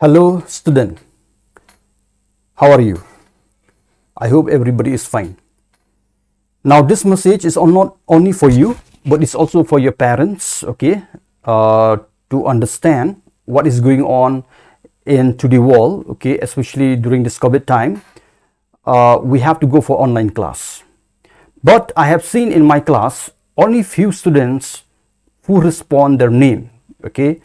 Hello student, how are you? I hope everybody is fine. Now this message is not only for you, but it's also for your parents, okay, uh, to understand what is going on into the world, okay, especially during this COVID time. Uh, we have to go for online class. But I have seen in my class only few students who respond their name, okay,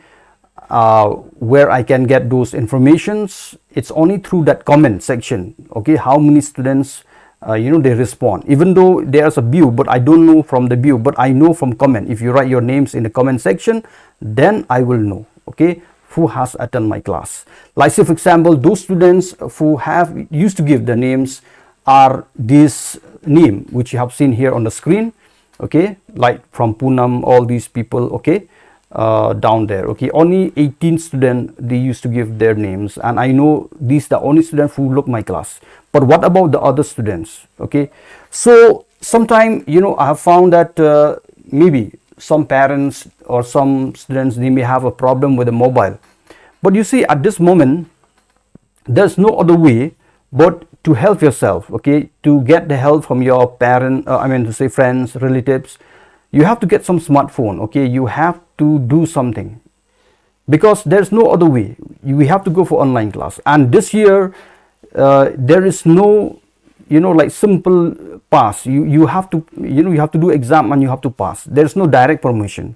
uh, where I can get those informations it's only through that comment section okay how many students uh, you know they respond even though there's a view but I don't know from the view but I know from comment if you write your names in the comment section then I will know okay who has attended my class like say for example those students who have used to give the names are this name which you have seen here on the screen okay like from Punam all these people okay uh, down there okay only 18 students they used to give their names and i know these the only student who look my class but what about the other students okay so sometime you know i have found that uh, maybe some parents or some students they may have a problem with the mobile but you see at this moment there's no other way but to help yourself okay to get the help from your parent uh, i mean to say friends relatives you have to get some smartphone okay you have to do something because there's no other way we have to go for online class and this year uh, there is no you know like simple pass you you have to you know you have to do exam and you have to pass there's no direct promotion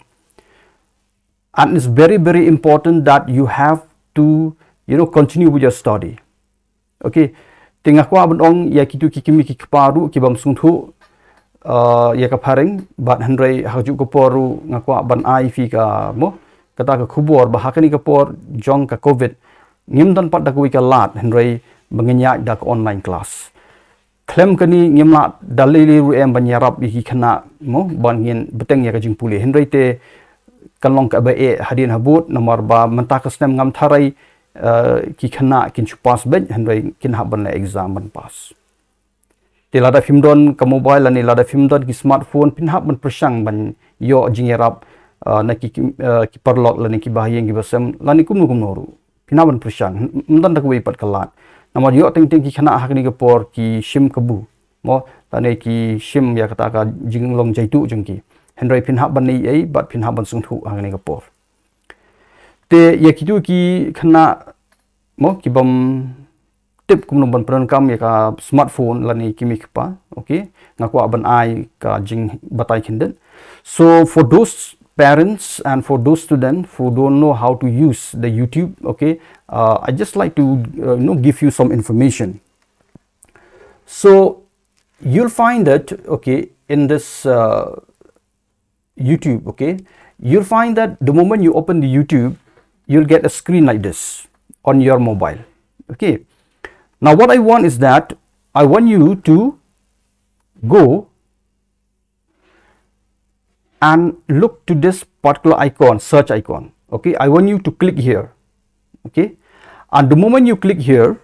and it's very very important that you have to you know continue with your study okay tengah kwa bendong ya kitu kikimi kikparu kibam sungthu ya ka paring bat hanrei haju ko poru ngakwa ban ai fi ka mo kata ka khubor ba hakani ka por jong ka covid ngim dan pat dakwi ka lat hanrei mengenyak dak online class klem kani ngim lat dalili ru em ban yarap hi khana mo ban ngin beteng ya ka jing puli hanrei te kalong ka ba e hadin habut nomor ba ka snem ngam tharai uh, ki khana kin chupas ben hanrei kin haban la exam ban pass ti lada phim don ke mobile lani lada film don ki smartphone pin hap man ban yo jingerap eh, na ki ki parlok eh, lani ki bahayang ki basam lani kum kum noru pin hap man persang mdan tak wei pat kalat namar yo teng teng ki kana hak ni ke por ki shim kabu mo tane ki shim ya kata ka jing long jai tu jeng ki henroi pin hap ban ni ai bat pin hap ban sung tu hak ni ke por te ya ki tu ki kana mo ki bom tip kum ban pran kam ka smartphone lani kimi khpa okay ngakwa ban ai ka jing batai khinden so for those parents and for those students who don't know how to use the youtube okay uh, i just like to uh, you know give you some information so you'll find that okay in this uh, youtube okay you'll find that the moment you open the youtube you'll get a screen like this on your mobile okay now what I want is that I want you to go and look to this particular icon, search icon. Okay, I want you to click here. Okay, and the moment you click here,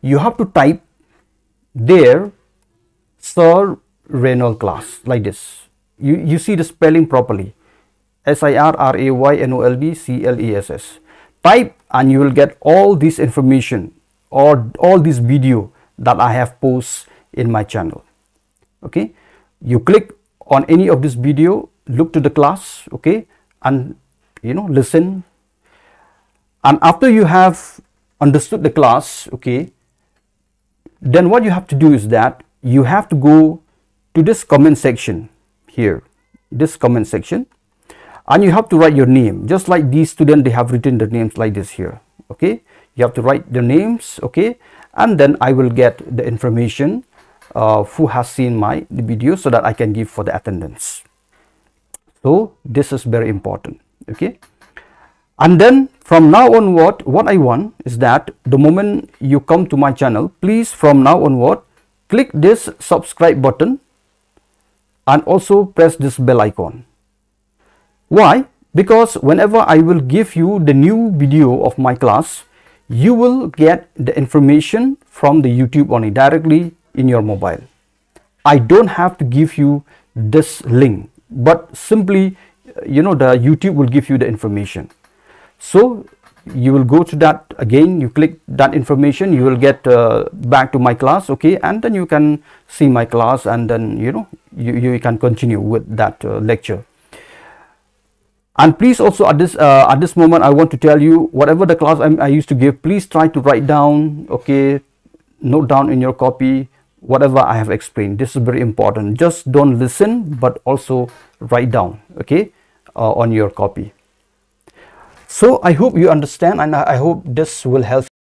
you have to type there Sir Reynolds class like this. You, you see the spelling properly. S-I-R-R-A-Y-N-O-L-B-C-L-E-S-S. -S. Type and you will get all this information or all these video that I have post in my channel. Okay, you click on any of this video, look to the class, okay, and you know, listen. And after you have understood the class, okay, then what you have to do is that you have to go to this comment section here, this comment section, and you have to write your name, just like these students, they have written their names like this here, okay you have to write the names okay and then I will get the information uh, who has seen my video so that I can give for the attendance so this is very important okay and then from now onward what I want is that the moment you come to my channel please from now onward click this subscribe button and also press this bell icon why because whenever I will give you the new video of my class you will get the information from the YouTube only directly in your mobile. I don't have to give you this link, but simply, uh, you know, the YouTube will give you the information. So you will go to that again, you click that information, you will get uh, back to my class, okay, and then you can see my class and then, you know, you, you can continue with that uh, lecture. And please also at this uh, at this moment, I want to tell you whatever the class i I used to give, please try to write down, okay, note down in your copy whatever I have explained. This is very important. Just don't listen, but also write down, okay, uh, on your copy. So I hope you understand and I hope this will help